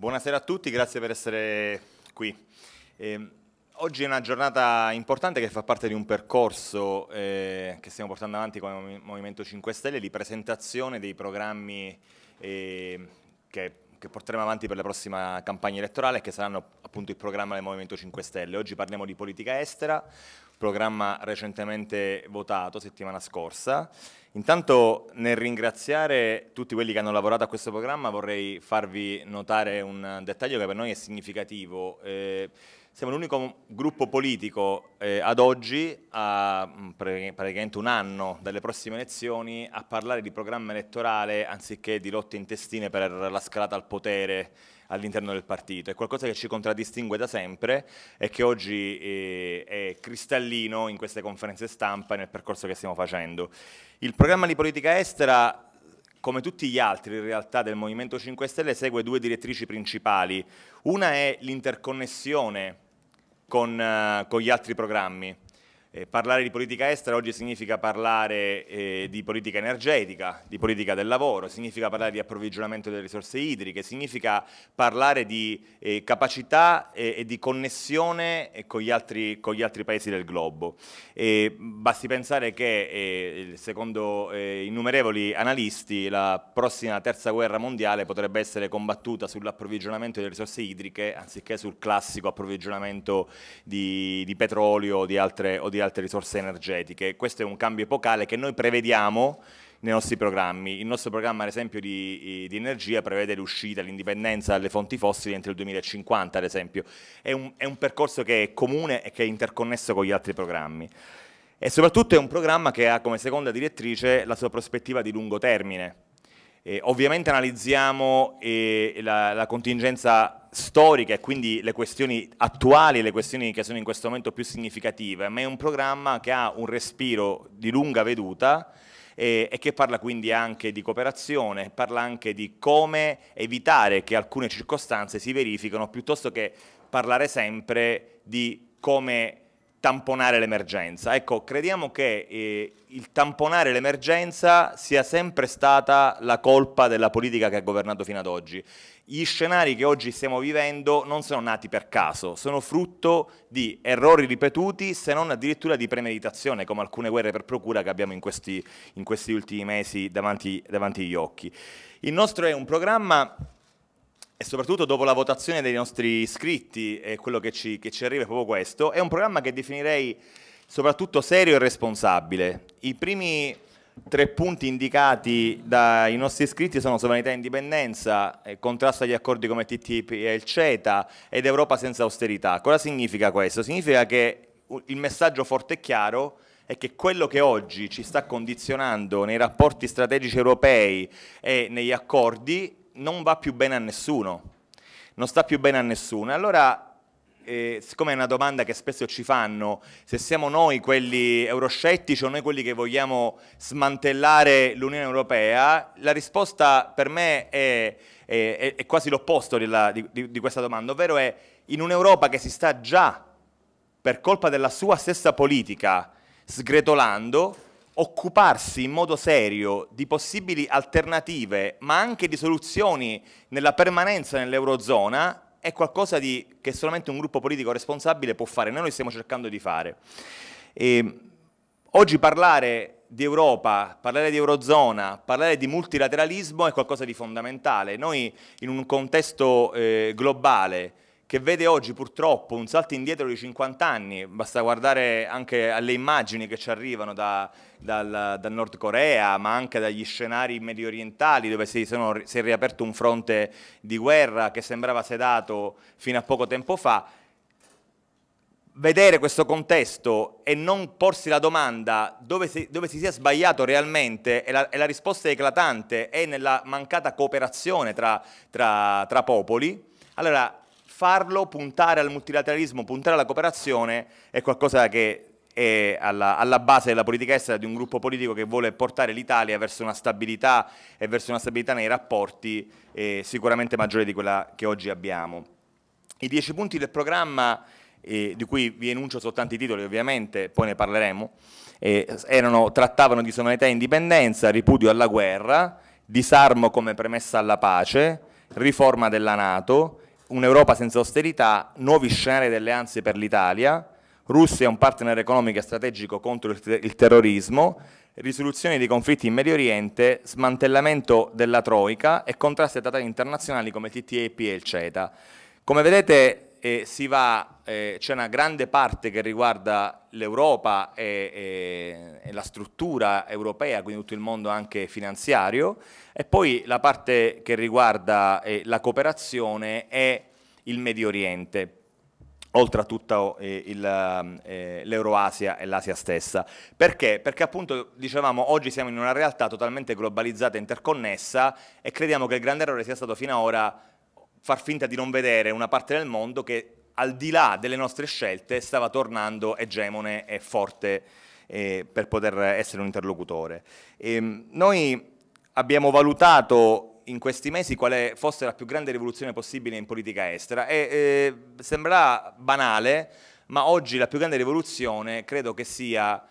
Buonasera a tutti, grazie per essere qui. Eh, oggi è una giornata importante che fa parte di un percorso eh, che stiamo portando avanti come Movimento 5 Stelle di presentazione dei programmi eh, che, che, porteremo avanti per la prossima campagna elettorale che saranno appunto il programma del Movimento 5 Stelle. Oggi parliamo di politica estera, programma recentemente votato, settimana scorsa. Intanto nel ringraziare tutti quelli che hanno lavorato a questo programma vorrei farvi notare un dettaglio che per noi è significativo. Eh, siamo l'unico gruppo politico eh, ad oggi, a mm, praticamente un anno dalle prossime elezioni, a parlare di programma elettorale anziché di lotte intestine per la scalata al potere all'interno del partito. È qualcosa che ci contraddistingue da sempre e che oggi è, eh, è cristallino in queste conferenze stampa e nel percorso che stiamo facendo. Il programma di politica estera come tutti gli altri in realtà del Movimento 5 Stelle, segue due direttrici principali. Una è l'interconnessione con, eh, con, gli altri programmi, eh, parlare di politica estera oggi significa parlare eh, di politica energetica, di politica del lavoro, significa parlare di approvvigionamento delle risorse idriche, significa parlare di eh, capacità eh, e di connessione eh, con gli, altri, con, gli altri, paesi del globo. basti pensare che, eh, secondo innumerevoli analisti, la prossima terza guerra mondiale potrebbe essere combattuta sull'approvvigionamento delle risorse idriche anziché sul classico approvvigionamento di, di petrolio o di altre, o di di altre risorse energetiche. Questo è un cambio epocale che noi prevediamo nei nostri programmi. Il nostro programma, ad esempio, di, di energia prevede l'uscita, l'indipendenza dalle fonti fossili entro il 2050, ad esempio. È un, è un percorso che è comune e che è interconnesso con gli altri programmi. E soprattutto è un programma che ha come seconda direttrice la sua prospettiva di lungo termine eh, ovviamente analizziamo eh, la, la, contingenza storica e quindi le questioni attuali, le questioni che sono in questo momento più significative, ma è un programma che ha un respiro di lunga veduta e che parla quindi anche di cooperazione, parla anche di come evitare che alcune circostanze si verificano piuttosto che parlare sempre di come tamponare l'emergenza. Ecco, crediamo che eh, il tamponare l'emergenza sia sempre stata la colpa della politica che ha governato fino ad oggi. Gli scenari che oggi stiamo vivendo non sono nati per caso, sono frutto di errori ripetuti, se non addirittura di premeditazione, come alcune guerre per procura che abbiamo in questi, in questi ultimi mesi davanti, davanti agli occhi. Il nostro è un programma e soprattutto dopo la votazione dei nostri iscritti e quello che ci, che ci, arriva è proprio questo, è un programma che definirei soprattutto serio e responsabile. I primi tre punti indicati dai nostri iscritti sono sovranità e indipendenza, eh, contrasto agli accordi come TTIP e il CETA ed Europa senza austerità. Cosa significa questo? Significa che il messaggio forte e chiaro è che quello che oggi ci sta condizionando nei rapporti strategici europei e negli accordi non va più bene a nessuno, non sta più bene a nessuno. Allora, eh, siccome è una domanda che spesso ci fanno, se siamo noi quelli euroscettici o noi quelli che vogliamo smantellare l'Unione Europea, la risposta per me è, è, è quasi l'opposto della, di, di, di questa domanda, ovvero è in un'Europa che si sta già, per colpa della sua stessa politica, sgretolando, occuparsi in modo serio di possibili alternative, ma anche di soluzioni nella permanenza nell'Eurozona, è qualcosa di, che solamente un gruppo politico responsabile può fare, noi lo stiamo cercando di fare. E oggi parlare di Europa, parlare di Eurozona, parlare di multilateralismo è qualcosa di fondamentale. Noi in un contesto eh, globale, che vede oggi purtroppo un salto indietro di 50 anni, basta guardare anche alle immagini che ci arrivano da, dal, dal, Nord Corea, ma anche dagli scenari medio orientali dove si, sono, si è riaperto un fronte di guerra che sembrava sedato fino a poco tempo fa. Vedere questo contesto e non porsi la domanda dove si, dove si sia sbagliato realmente e la, e la, risposta è eclatante è nella mancata cooperazione tra, tra, tra popoli. Allora, farlo, puntare al multilateralismo, puntare alla cooperazione è qualcosa che è alla, alla, base della politica estera di un gruppo politico che vuole portare l'Italia verso una stabilità e verso una stabilità nei rapporti eh, sicuramente maggiore di quella che oggi abbiamo. I dieci punti del programma, eh, di cui vi enuncio soltanto i titoli ovviamente, poi ne parleremo, eh, erano, trattavano di sovranità e indipendenza, ripudio alla guerra, disarmo come premessa alla pace, riforma della Nato, un'Europa senza austerità, nuovi scenari di alleanze per l'Italia, Russia è un partner economico e strategico contro il, il terrorismo, risoluzione dei conflitti in Medio Oriente, smantellamento della Troica e contrasti ai trattati internazionali come il TTIP e il CETA. Come vedete eh, eh, c'è una grande parte che riguarda l'Europa e, e, e, la struttura europea, quindi tutto il mondo anche finanziario, e poi la parte che riguarda eh, la cooperazione e il Medio Oriente oltre a tutta eh, eh, l'Euroasia e l'Asia stessa. Perché? Perché appunto dicevamo oggi siamo in una realtà totalmente globalizzata e interconnessa e crediamo che il grande errore sia stato fino ad ora far finta di non vedere una parte del mondo che al di là delle nostre scelte stava tornando egemone e forte eh, per poter essere un interlocutore. E, ehm, noi abbiamo valutato in questi mesi quale fosse la più grande rivoluzione possibile in politica estera e eh, sembra banale, ma oggi la più grande rivoluzione credo che sia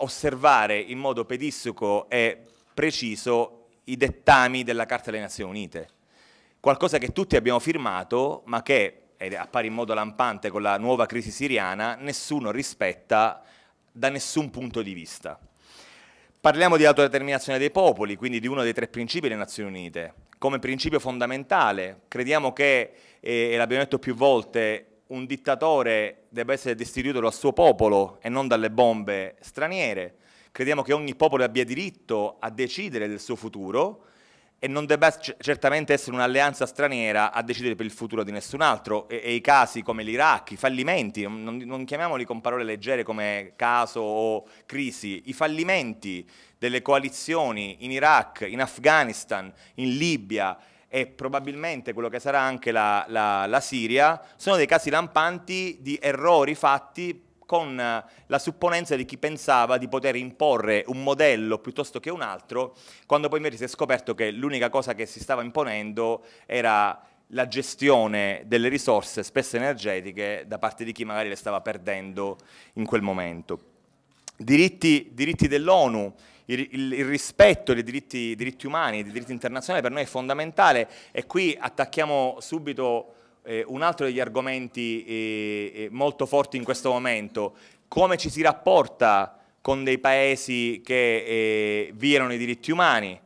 osservare in modo pedisseco e preciso i dettami della Carta delle Nazioni Unite qualcosa che tutti abbiamo firmato ma che appare in modo lampante con la nuova crisi siriana, nessuno rispetta da nessun punto di vista. Parliamo di autodeterminazione dei popoli, quindi di uno dei tre principi delle Nazioni Unite. Come principio fondamentale, crediamo che, e l'abbiamo detto più volte, un dittatore debba essere destituito dal suo popolo e non dalle bombe straniere. Crediamo che ogni popolo abbia diritto a decidere del suo futuro e non debba certamente essere un'alleanza straniera a decidere per il futuro di nessun altro e, e i casi come l'Iraq, i fallimenti, non, non, chiamiamoli con parole leggere come caso o crisi, i fallimenti delle coalizioni in Iraq, in Afghanistan, in Libia e probabilmente quello che sarà anche la, la, la Siria, sono dei casi lampanti di errori fatti con eh, la supponenza di chi pensava di poter imporre un modello piuttosto che un altro, quando poi invece si è scoperto che l'unica cosa che si stava imponendo era la gestione delle risorse, spesso energetiche, da parte di chi magari le stava perdendo in quel momento. Diritti, diritti dell'ONU, il, il, il, rispetto dei diritti, diritti umani, dei diritti internazionali per noi è fondamentale e qui attacchiamo subito eh, un altro degli argomenti eh, eh, molto forti in questo momento, come ci si rapporta con dei paesi che eh, violano i diritti umani,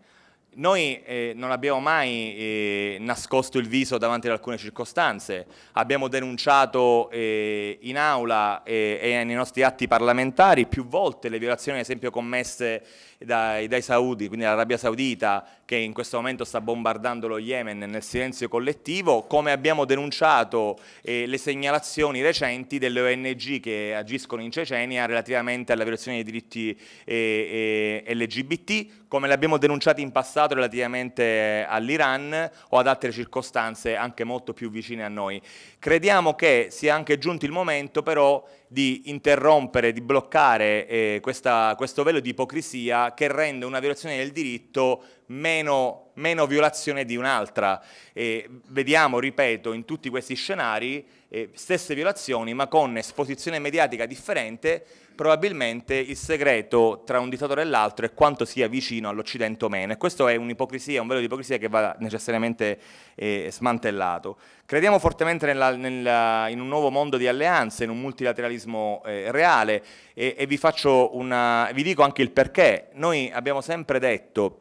noi eh, non abbiamo mai eh, nascosto il viso davanti ad alcune circostanze, abbiamo denunciato eh, in aula eh, e nei nostri atti parlamentari più volte le violazioni ad esempio commesse dai, dai Saudi, quindi dall'Arabia Saudita che in questo momento sta bombardando lo Yemen nel silenzio collettivo, come abbiamo denunciato eh, le segnalazioni recenti delle ONG che agiscono in Cecenia relativamente alla violazione dei diritti eh, LGBT, come le abbiamo denunciate in passato relativamente all'Iran o ad altre circostanze anche molto più vicine a noi. Crediamo che sia anche giunto il momento però di interrompere, di bloccare eh, questa, questo velo di ipocrisia che rende una violazione del diritto meno, meno violazione di un'altra. E vediamo, ripeto, in tutti questi scenari eh, stesse violazioni ma con esposizione mediatica differente, probabilmente il segreto tra un dittatore e l'altro è quanto sia vicino all'Occidente o meno. E questo è un'ipocrisia, un velo di ipocrisia che va necessariamente eh, smantellato. Crediamo fortemente nella, nella, in un nuovo mondo di alleanze, in un multilateralismo eh, reale e, e vi, una, vi dico anche il perché. Noi abbiamo sempre detto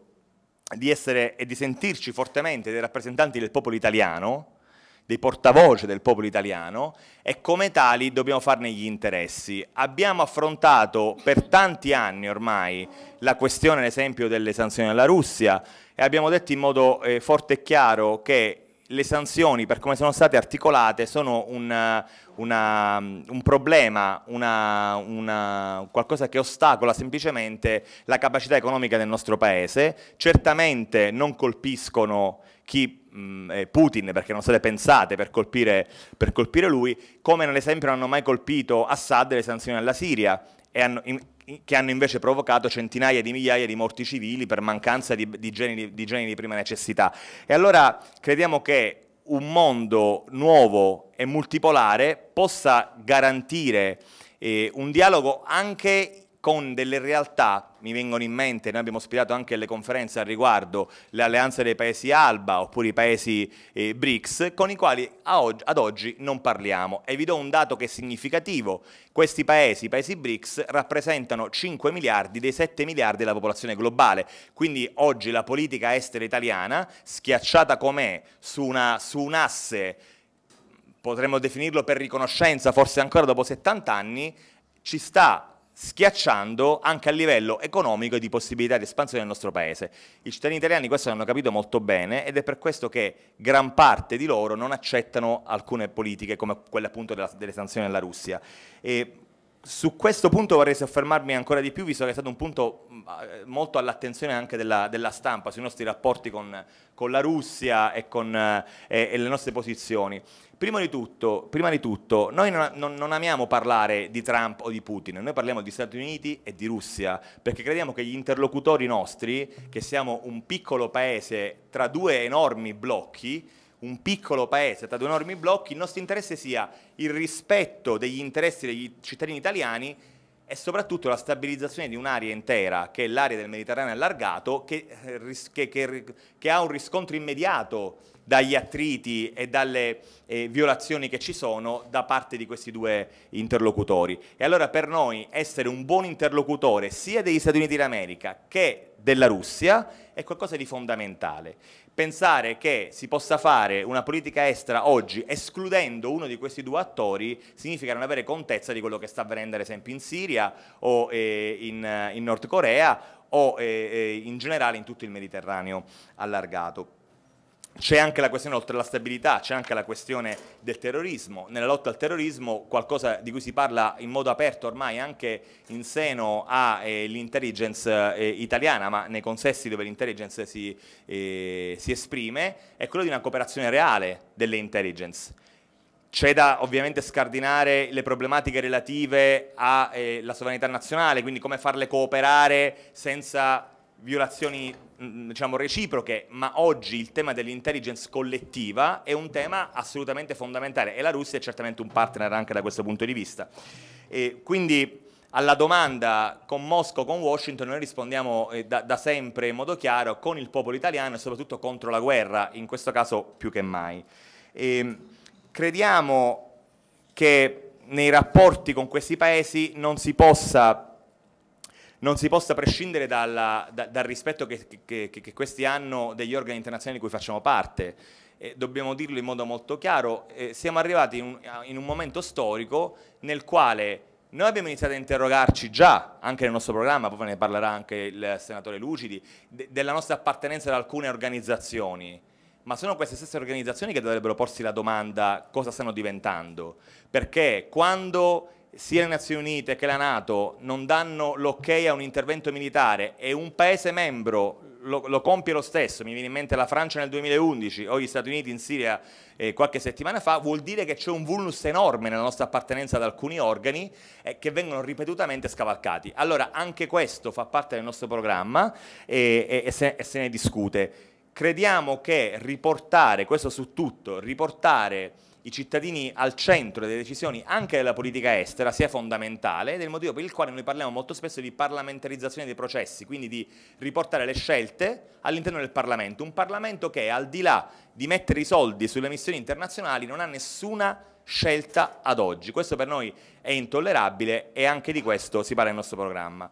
di essere e di sentirci fortemente dei rappresentanti del popolo italiano, dei portavoce del popolo italiano e come tali dobbiamo farne gli interessi. Abbiamo affrontato per tanti anni ormai la questione, ad esempio, delle sanzioni alla Russia e abbiamo detto in modo eh, forte e chiaro che le sanzioni, per come sono state articolate, sono un, una, un problema, una, una, qualcosa che ostacola semplicemente la capacità economica del nostro Paese. Certamente non colpiscono chi mh, mm, è Putin, perché non se le pensate per colpire, per colpire lui, come ad esempio non hanno mai colpito Assad le sanzioni alla Siria, hanno, in, che hanno invece provocato centinaia di migliaia di morti civili per mancanza di, di, geni, di geni di prima necessità. E allora crediamo che un mondo nuovo e multipolare possa garantire eh, un dialogo anche con delle realtà mi vengono in mente, noi abbiamo ospitato anche le conferenze al riguardo, le alleanze dei paesi ALBA oppure i paesi eh, BRICS, con i quali ad oggi non parliamo. E vi do un dato che è significativo, questi paesi, i paesi BRICS, rappresentano 5 miliardi dei 7 miliardi della popolazione globale, quindi oggi la politica estera italiana, schiacciata com'è su, una, su un asse, potremmo definirlo per riconoscenza, forse ancora dopo 70 anni, ci sta schiacciando anche a livello economico e di possibilità di espansione del nostro paese. I cittadini italiani questo l'hanno capito molto bene ed è per questo che gran parte di loro non accettano alcune politiche come quelle appunto della, delle sanzioni alla Russia. E su questo punto vorrei soffermarmi ancora di più, visto che è stato un punto mm, ah, eh, molto all'attenzione anche della, della stampa sui nostri rapporti con, con la Russia e, con, eh, e le nostre posizioni. Prima di, tutto, prima di tutto, noi non, non, non, amiamo parlare di Trump o di Putin, noi parliamo di Stati Uniti e di Russia, perché crediamo che gli interlocutori nostri, che siamo un piccolo paese tra due enormi blocchi, un piccolo paese tra due enormi blocchi, il nostro interesse sia il rispetto degli interessi dei cittadini italiani e soprattutto la stabilizzazione di un'area intera, che è l'area del Mediterraneo allargato, che, eh, che, che, che ha un riscontro immediato dagli attriti e dalle eh, violazioni che ci sono da parte di questi due interlocutori. E allora per noi essere un buon interlocutore sia degli Stati Uniti d'America che della Russia è qualcosa di fondamentale. Pensare che si possa fare una politica estera oggi escludendo uno di questi due attori significa non avere contezza di quello che sta avvenendo ad esempio in Siria o eh, in, in, Nord Corea o eh, eh in generale in tutto il Mediterraneo allargato. C'è anche la questione oltre alla stabilità, c'è anche la questione del terrorismo. Nella lotta al terrorismo qualcosa di cui si parla in modo aperto ormai anche in seno all'intelligence eh, eh, italiana, ma nei consessi dove l'intelligence si, eh, si esprime, è quello di una cooperazione reale delle intelligence. C'è da ovviamente scardinare le problematiche relative alla eh, sovranità nazionale, quindi come farle cooperare senza violazioni mm, mm, diciamo, reciproche, ma oggi il tema dell'intelligence collettiva è un tema assolutamente fondamentale e la Russia è certamente un partner anche da questo punto di vista. E quindi alla domanda con Mosca o con Washington noi rispondiamo eh, da, da, sempre in modo chiaro con il popolo italiano e soprattutto contro la guerra, in questo caso più che mai. E ehm, crediamo che nei rapporti con questi paesi non si possa non si possa prescindere dalla, da, dal rispetto che, che, che, questi hanno degli organi internazionali di cui facciamo parte. Eh, dobbiamo dirlo in modo molto chiaro, eh, siamo arrivati in un, in un momento storico nel quale noi abbiamo iniziato a interrogarci già, anche nel nostro programma, poi ne parlerà anche il senatore Lucidi, de della nostra appartenenza ad alcune organizzazioni. Ma sono queste stesse organizzazioni che dovrebbero porsi la domanda cosa stanno diventando. Perché quando sia le Nazioni Unite che la Nato non danno l'ok a un intervento militare e un Paese membro lo, lo, compie lo stesso, mi viene in mente la Francia nel 2011 o gli Stati Uniti in Siria eh, qualche settimana fa, vuol dire che c'è un vulnus enorme nella nostra appartenenza ad alcuni organi eh, che vengono ripetutamente scavalcati. Allora anche questo fa parte del nostro programma e, e, se, e se ne discute. Crediamo che riportare, questo su tutto, riportare i cittadini al centro delle decisioni anche della politica estera sia fondamentale ed è il motivo per il quale noi parliamo molto spesso di parlamentarizzazione dei processi, quindi di riportare le scelte all'interno del Parlamento, un Parlamento che al di là di mettere i soldi sulle missioni internazionali non ha nessuna scelta ad oggi. Questo per noi è intollerabile e anche di questo si parla nel nostro programma.